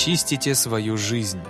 чистите свою жизнь.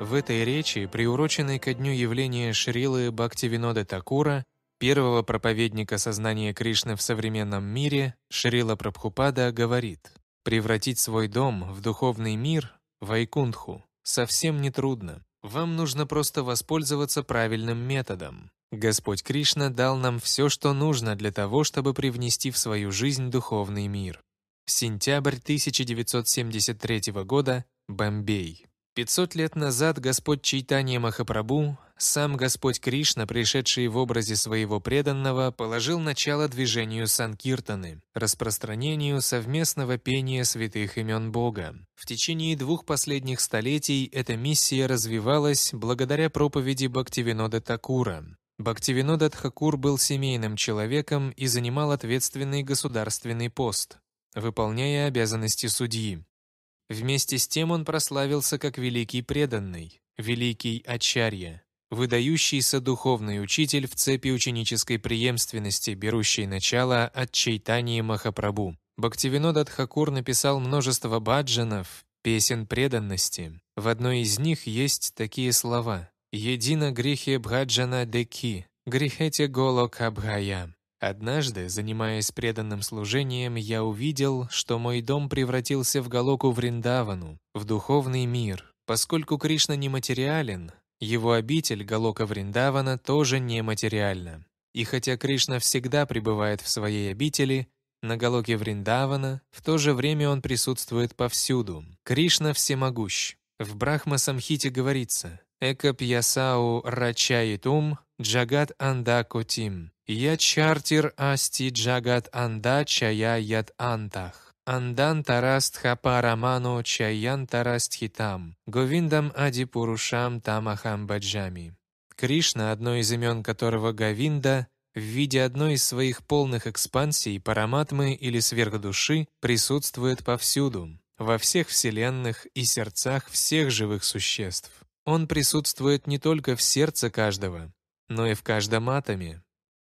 В этой речи, приуроченной ко дню явления Шрилы Бхактивинода Такура, первого проповедника сознания Кришны в современном мире, Шрила Прабхупада говорит, «Превратить свой дом в духовный мир, вайкунтху, совсем нетрудно. Вам нужно просто воспользоваться правильным методом. Господь Кришна дал нам все, что нужно для того, чтобы привнести в свою жизнь духовный мир. Сентябрь 1973 года, Бомбей. 500 лет назад Господь Чайтанья Махапрабху, сам Господь Кришна, пришедший в образе своего преданного, положил начало движению Санкиртаны, распространению совместного пения святых имен Бога. В течение двух последних столетий эта миссия развивалась благодаря проповеди Бхактивинода Такура. Бхактивинода Тхакур был семейным человеком и занимал ответственный государственный пост – выполняя обязанности судьи. Вместе с тем он прославился как великий преданный, великий Ачарья, выдающийся духовный учитель в цепи ученической преемственности, берущей начало от Чайтании Махапрабу. Бхактивинод Хакур написал множество баджанов, песен преданности. В одной из них есть такие слова «Едино грехе бхаджана деки, грехете голок кабхая». Однажды, занимаясь преданным служением, я увидел, что мой дом превратился в Галоку Вриндавану, в духовный мир. Поскольку Кришна нематериален, его обитель Галока Вриндавана тоже нематериальна. И хотя Кришна всегда пребывает в своей обители, на Галоке Вриндавана в то же время он присутствует повсюду. Кришна всемогущ. В Брахма Самхите говорится «Эка пьясау рачаитум джагат анда кутим. Я чартир асти джагат анда чая ят антах. Андан тарастха параману чаян тараст тарастхитам. Говиндам ади пурушам тамахам баджами. Кришна, одно из имен которого Говинда, в виде одной из своих полных экспансий параматмы или сверхдуши присутствует повсюду, во всех вселенных и сердцах всех живых существ. Он присутствует не только в сердце каждого, но и в каждом атоме,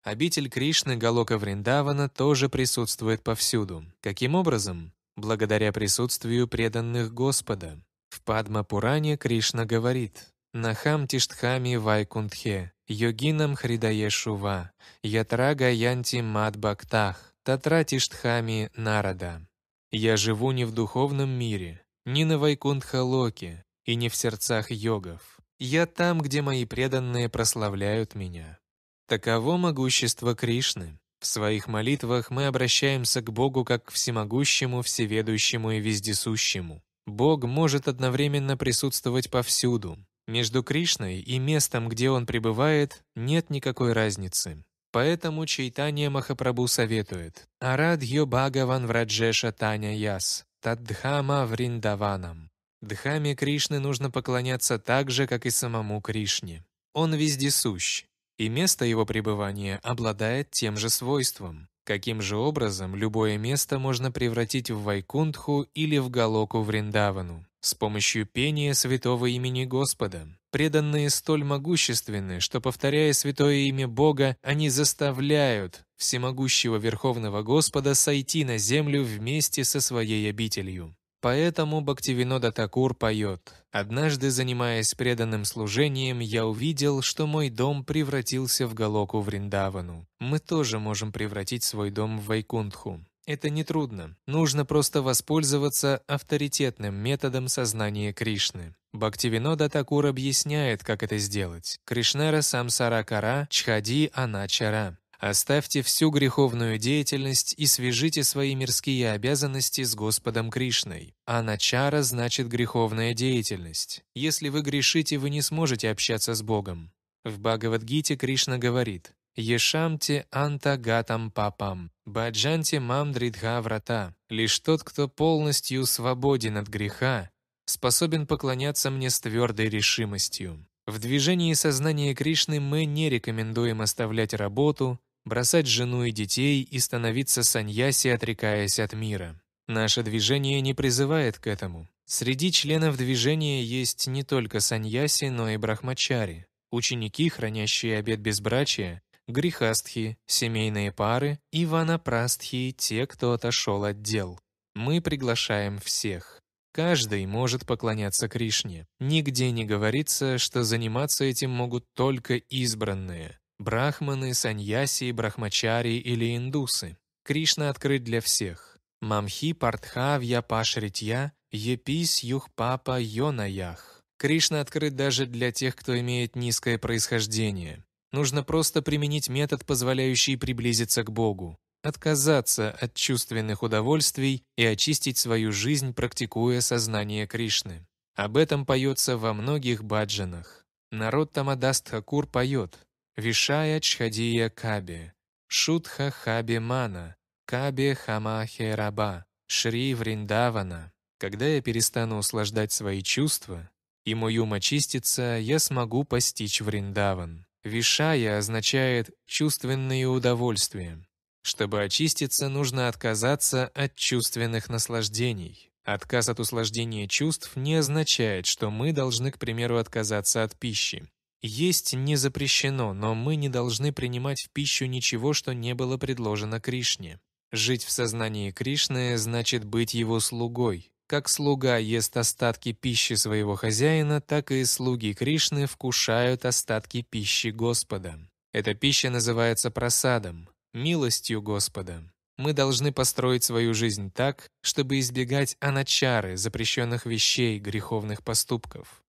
Обитель Кришны Галока Вриндавана тоже присутствует повсюду. Каким образом? Благодаря присутствию преданных Господа. В Падма Пуране Кришна говорит «Нахам тиштхами вайкунтхе, йогинам хридае шува, ятра гаянти мад бактах, татра тиштхами нарада». «Я живу не в духовном мире, ни на Вайкунтхалоке и не в сердцах йогов. Я там, где мои преданные прославляют меня». Таково могущество Кришны. В своих молитвах мы обращаемся к Богу как к всемогущему, всеведущему и вездесущему. Бог может одновременно присутствовать повсюду. Между Кришной и местом, где он пребывает, нет никакой разницы. Поэтому Чайтанья Махапрабу советует «Арадхьо Бхагаван Враджеша Таня Яс, Таддхама Вриндаванам». Дхаме Кришны нужно поклоняться так же, как и самому Кришне. Он вездесущ, и место его пребывания обладает тем же свойством. Каким же образом любое место можно превратить в Вайкунтху или в Галоку Вриндавану? С помощью пения святого имени Господа. Преданные столь могущественны, что, повторяя святое имя Бога, они заставляют всемогущего Верховного Господа сойти на землю вместе со своей обителью. Поэтому Бхактивинода Такур поет «Однажды, занимаясь преданным служением, я увидел, что мой дом превратился в Галоку Вриндавану. Мы тоже можем превратить свой дом в Вайкунтху. Это нетрудно. Нужно просто воспользоваться авторитетным методом сознания Кришны. Бхактивинода Такур объясняет, как это сделать. Кришнера Самсаракара Чхади Аначара. Оставьте всю греховную деятельность и свяжите свои мирские обязанности с Господом Кришной. А начара значит греховная деятельность. Если вы грешите, вы не сможете общаться с Богом. В Бхагавадгите Кришна говорит «Ешамте анта гатам папам, баджанте мам дридха врата». Лишь тот, кто полностью свободен от греха, способен поклоняться мне с твердой решимостью. В движении сознания Кришны мы не рекомендуем оставлять работу, бросать жену и детей и становиться саньяси, отрекаясь от мира. Наше движение не призывает к этому. Среди членов движения есть не только саньяси, но и брахмачари, ученики, хранящие обет безбрачия, грихастхи, семейные пары и ванапрастхи, те, кто отошел от дел. Мы приглашаем всех. Каждый может поклоняться Кришне. Нигде не говорится, что заниматься этим могут только избранные. Брахманы, саньяси, брахмачари или индусы. Кришна открыт для всех. Мамхи Партхавья Пашритья Епис Юхпапа Йонаях. Кришна открыт даже для тех, кто имеет низкое происхождение. Нужно просто применить метод, позволяющий приблизиться к Богу, отказаться от чувственных удовольствий и очистить свою жизнь, практикуя сознание Кришны. Об этом поется во многих баджанах. Народ Тамадастхакур поет Вишая Чхадия Каби, Шутха Хаби Мана, Каби Хамахе Раба, Шри Вриндавана. Когда я перестану услаждать свои чувства, и мой ум очистится, я смогу постичь Вриндаван. Вишая означает «чувственные удовольствия». Чтобы очиститься, нужно отказаться от чувственных наслаждений. Отказ от услаждения чувств не означает, что мы должны, к примеру, отказаться от пищи. Есть не запрещено, но мы не должны принимать в пищу ничего, что не было предложено Кришне. Жить в сознании Кришны значит быть его слугой. Как слуга ест остатки пищи своего хозяина, так и слуги Кришны вкушают остатки пищи Господа. Эта пища называется просадом, милостью Господа. Мы должны построить свою жизнь так, чтобы избегать аначары, запрещенных вещей, греховных поступков.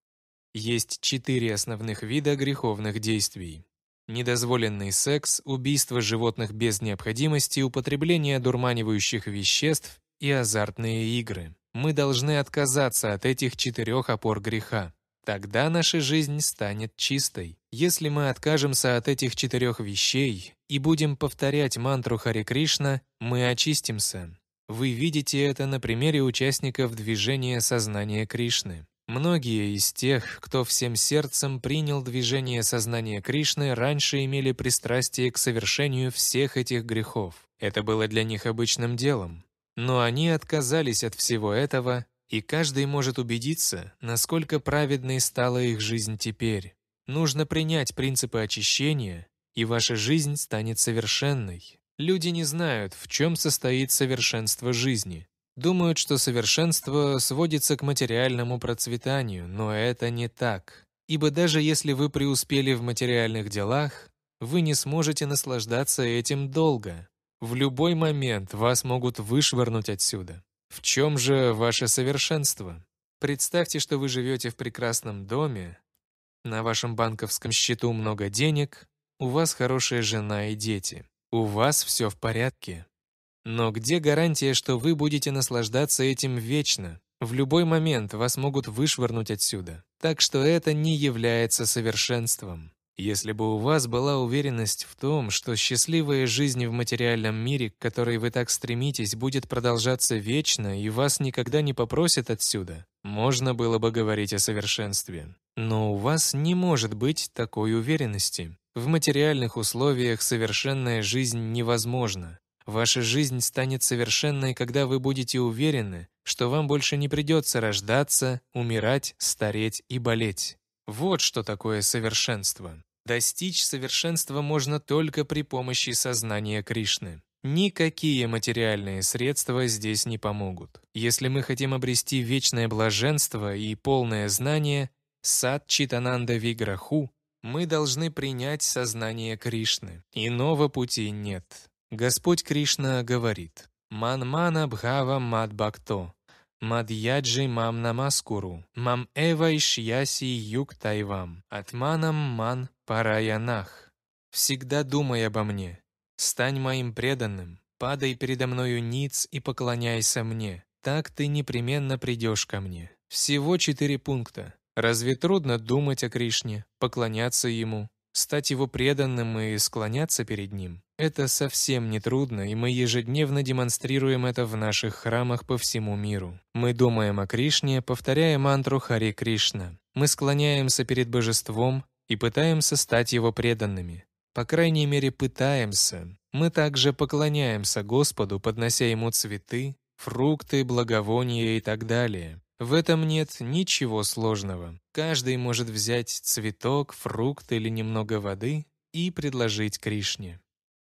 Есть четыре основных вида греховных действий. Недозволенный секс, убийство животных без необходимости, употребление дурманивающих веществ и азартные игры. Мы должны отказаться от этих четырех опор греха. Тогда наша жизнь станет чистой. Если мы откажемся от этих четырех вещей и будем повторять мантру Хари Кришна, мы очистимся. Вы видите это на примере участников движения сознания Кришны. Многие из тех, кто всем сердцем принял движение сознания Кришны, раньше имели пристрастие к совершению всех этих грехов. Это было для них обычным делом. Но они отказались от всего этого, и каждый может убедиться, насколько праведной стала их жизнь теперь. Нужно принять принципы очищения, и ваша жизнь станет совершенной. Люди не знают, в чем состоит совершенство жизни думают, что совершенство сводится к материальному процветанию, но это не так. Ибо даже если вы преуспели в материальных делах, вы не сможете наслаждаться этим долго. В любой момент вас могут вышвырнуть отсюда. В чем же ваше совершенство? Представьте, что вы живете в прекрасном доме, на вашем банковском счету много денег, у вас хорошая жена и дети, у вас все в порядке. Но где гарантия, что вы будете наслаждаться этим вечно? В любой момент вас могут вышвырнуть отсюда. Так что это не является совершенством. Если бы у вас была уверенность в том, что счастливая жизнь в материальном мире, к которой вы так стремитесь, будет продолжаться вечно и вас никогда не попросят отсюда, можно было бы говорить о совершенстве. Но у вас не может быть такой уверенности. В материальных условиях совершенная жизнь невозможна. Ваша жизнь станет совершенной, когда вы будете уверены, что вам больше не придется рождаться, умирать, стареть и болеть. Вот что такое совершенство. Достичь совершенства можно только при помощи сознания Кришны. Никакие материальные средства здесь не помогут. Если мы хотим обрести вечное блаженство и полное знание, сад Читананда Виграху, мы должны принять сознание Кришны. Иного пути нет. Господь Кришна говорит «Манмана бхава мад бхакто, мадьяджи мам намаскуру, мам эва ишьяси юг тайвам, атманам ман параянах». «Всегда думай обо мне, стань моим преданным, падай передо мною ниц и поклоняйся мне, так ты непременно придешь ко мне». Всего четыре пункта. Разве трудно думать о Кришне, поклоняться Ему, Стать его преданным и склоняться перед ним – это совсем не трудно, и мы ежедневно демонстрируем это в наших храмах по всему миру. Мы думаем о Кришне, повторяя мантру «Хари Кришна». Мы склоняемся перед божеством и пытаемся стать его преданными. По крайней мере, пытаемся. Мы также поклоняемся Господу, поднося ему цветы, фрукты, благовония и так далее. В этом нет ничего сложного. Каждый может взять цветок, фрукт или немного воды и предложить Кришне.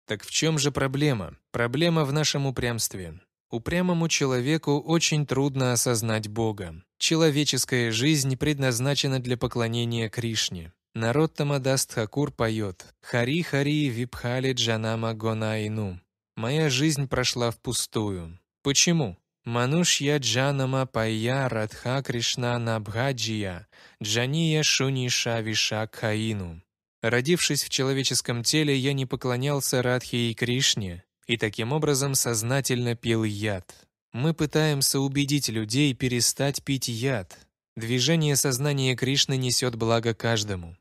Так в чем же проблема? Проблема в нашем упрямстве. Упрямому человеку очень трудно осознать Бога. Человеческая жизнь предназначена для поклонения Кришне. Народ Тамадас Тхакур поет «Хари Хари Випхали Джанама Гонаину». «Моя жизнь прошла впустую». Почему? Манушья Джанама Пайя Радха Кришна Набхаджия Джания Шуниша Вишакхаину. Родившись в человеческом теле, я не поклонялся Радхе и Кришне, и таким образом сознательно пил яд. Мы пытаемся убедить людей перестать пить яд. Движение сознания Кришны несет благо каждому.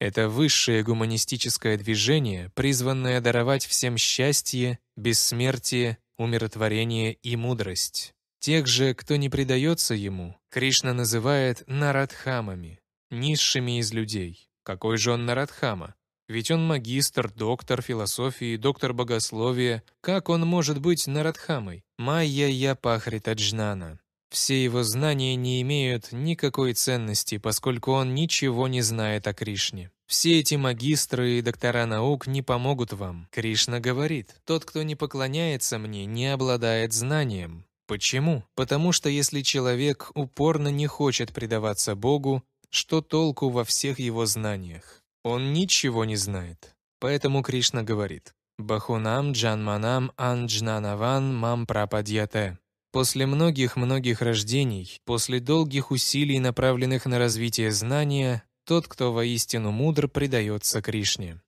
Это высшее гуманистическое движение, призванное даровать всем счастье, бессмертие умиротворение и мудрость. Тех же, кто не предается ему, Кришна называет нарадхамами, низшими из людей. Какой же он нарадхама? Ведь он магистр, доктор философии, доктор богословия. Как он может быть нарадхамой? Майя я пахритаджнана. Все его знания не имеют никакой ценности, поскольку он ничего не знает о Кришне. Все эти магистры и доктора наук не помогут вам. Кришна говорит, тот, кто не поклоняется мне, не обладает знанием. Почему? Потому что если человек упорно не хочет предаваться Богу, что толку во всех его знаниях? Он ничего не знает. Поэтому Кришна говорит, «Бахунам джанманам анджнанаван мам прападьяте». После многих-многих рождений, после долгих усилий, направленных на развитие знания, тот, кто воистину мудр, предается Кришне.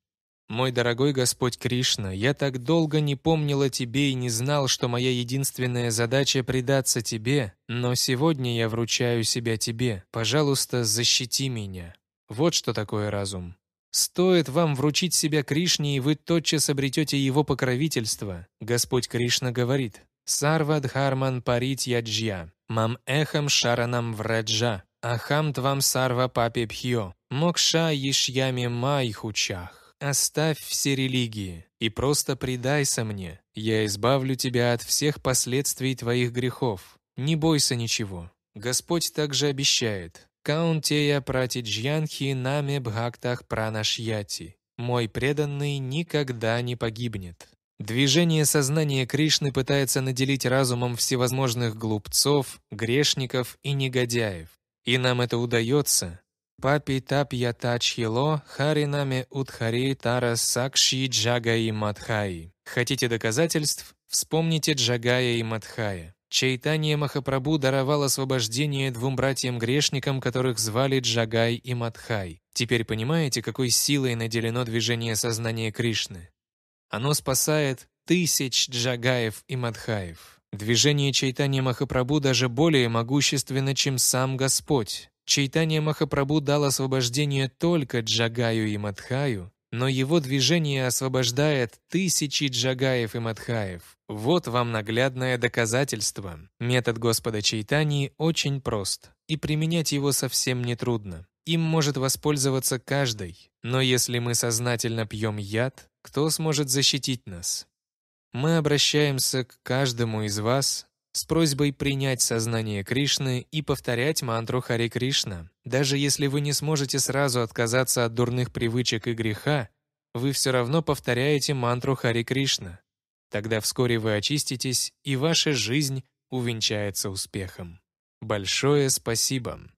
«Мой дорогой Господь Кришна, я так долго не помнил о Тебе и не знал, что моя единственная задача — предаться Тебе, но сегодня я вручаю себя Тебе. Пожалуйста, защити меня». Вот что такое разум. Стоит вам вручить себя Кришне, и вы тотчас обретете его покровительство. Господь Кришна говорит, «Сарвадхарман парит яджья, мам эхам шаранам враджа». Ахам твам сарва папе пхьё, мокша ешьями май хучах. Оставь все религии и просто предайся мне. Я избавлю тебя от всех последствий твоих грехов. Не бойся ничего. Господь также обещает. Каунтея прати джьянхи нами бхактах пранашьяти. Мой преданный никогда не погибнет. Движение сознания Кришны пытается наделить разумом всевозможных глупцов, грешников и негодяев. И нам это удается. Папи тапья тачхило харинами утхари тара сакши джагаи мадхаи. Хотите доказательств? Вспомните Джагая и Мадхая. Чайтанья Махапрабху даровал освобождение двум братьям-грешникам, которых звали Джагай и матхай. Теперь понимаете, какой силой наделено движение сознания Кришны? Оно спасает тысяч Джагаев и Мадхаев. Движение Чайтанья Махапрабху даже более могущественно, чем сам Господь. Чайтанья Махапрабху дал освобождение только Джагаю и Мадхаю, но его движение освобождает тысячи джагаев и мадхаев. Вот вам наглядное доказательство. Метод Господа Чайтании очень прост, и применять его совсем нетрудно. Им может воспользоваться каждый, но если мы сознательно пьем яд, кто сможет защитить нас? мы обращаемся к каждому из вас с просьбой принять сознание Кришны и повторять мантру Хари Кришна. Даже если вы не сможете сразу отказаться от дурных привычек и греха, вы все равно повторяете мантру Хари Кришна. Тогда вскоре вы очиститесь, и ваша жизнь увенчается успехом. Большое спасибо!